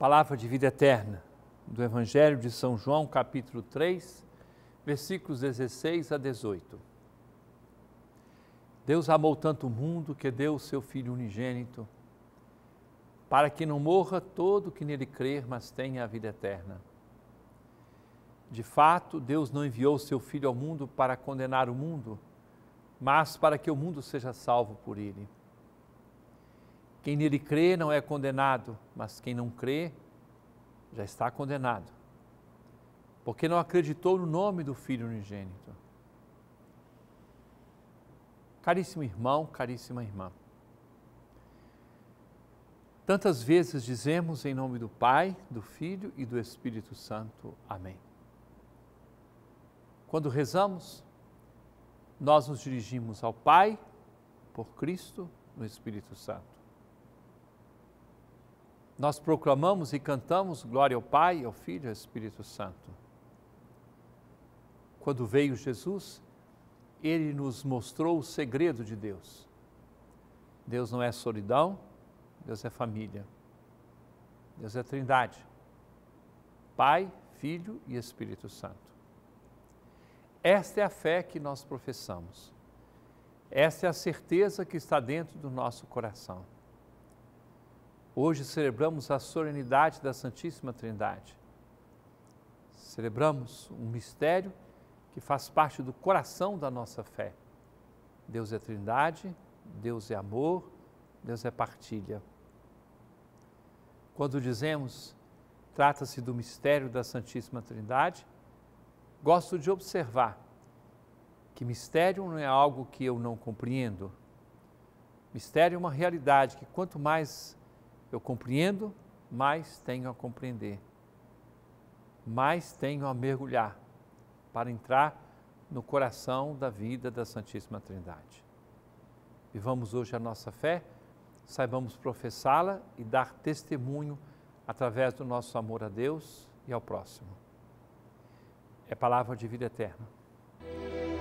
Palavra de vida eterna do Evangelho de São João, capítulo 3, versículos 16 a 18. Deus amou tanto o mundo que deu o seu Filho unigênito, para que não morra todo que nele crer, mas tenha a vida eterna. De fato, Deus não enviou o seu Filho ao mundo para condenar o mundo, mas para que o mundo seja salvo por ele. Quem nele crê não é condenado, mas quem não crê já está condenado, porque não acreditou no nome do Filho unigênito. Caríssimo irmão, caríssima irmã, tantas vezes dizemos em nome do Pai, do Filho e do Espírito Santo. Amém. Quando rezamos, nós nos dirigimos ao Pai por Cristo no Espírito Santo nós proclamamos e cantamos glória ao Pai, ao Filho e ao Espírito Santo. Quando veio Jesus, ele nos mostrou o segredo de Deus. Deus não é solidão, Deus é família. Deus é Trindade. Pai, Filho e Espírito Santo. Esta é a fé que nós professamos. Esta é a certeza que está dentro do nosso coração. Hoje celebramos a solenidade da Santíssima Trindade. Celebramos um mistério que faz parte do coração da nossa fé. Deus é Trindade, Deus é amor, Deus é partilha. Quando dizemos trata-se do mistério da Santíssima Trindade, gosto de observar que mistério não é algo que eu não compreendo. Mistério é uma realidade que quanto mais eu compreendo, mais tenho a compreender, mais tenho a mergulhar para entrar no coração da vida da Santíssima Trindade. Vivamos hoje a nossa fé, saibamos professá-la e dar testemunho através do nosso amor a Deus e ao próximo. É palavra de vida eterna.